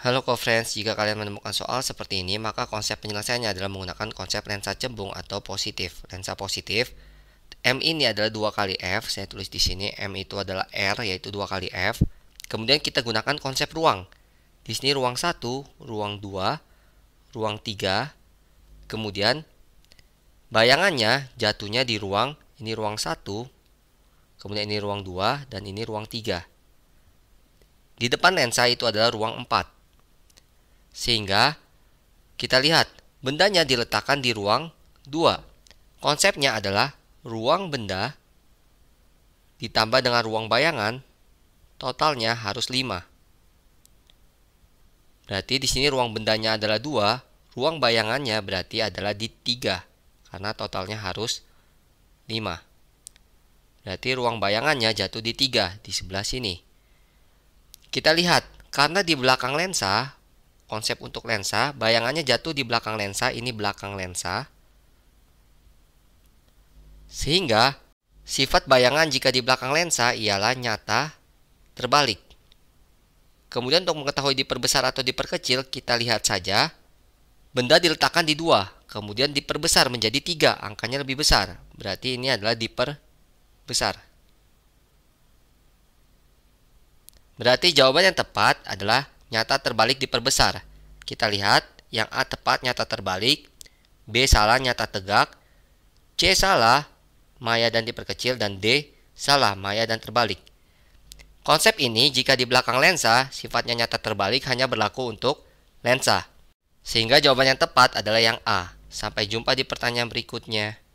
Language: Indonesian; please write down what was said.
Halo co-friends, jika kalian menemukan soal seperti ini, maka konsep penyelesaiannya adalah menggunakan konsep lensa cembung atau positif. Lensa positif, M ini adalah dua kali F, saya tulis di sini M itu adalah R, yaitu dua kali F. Kemudian kita gunakan konsep ruang. Di sini ruang 1, ruang 2, ruang 3, kemudian bayangannya jatuhnya di ruang, ini ruang 1, kemudian ini ruang 2, dan ini ruang 3. Di depan lensa itu adalah ruang 4. Sehingga kita lihat bendanya diletakkan di ruang 2. Konsepnya adalah ruang benda ditambah dengan ruang bayangan totalnya harus 5. Berarti di sini ruang bendanya adalah 2, ruang bayangannya berarti adalah di 3 karena totalnya harus 5. Berarti ruang bayangannya jatuh di 3 di sebelah sini. Kita lihat, karena di belakang lensa konsep untuk lensa, bayangannya jatuh di belakang lensa, ini belakang lensa. Sehingga sifat bayangan jika di belakang lensa ialah nyata terbalik. Kemudian untuk mengetahui diperbesar atau diperkecil, kita lihat saja benda diletakkan di dua, kemudian diperbesar menjadi tiga, angkanya lebih besar. Berarti ini adalah diperbesar. Berarti jawaban yang tepat adalah nyata terbalik diperbesar. Kita lihat yang A tepat nyata terbalik, B salah nyata tegak, C salah maya dan diperkecil dan D salah maya dan terbalik. Konsep ini jika di belakang lensa sifatnya nyata terbalik hanya berlaku untuk lensa. Sehingga jawaban yang tepat adalah yang A. Sampai jumpa di pertanyaan berikutnya.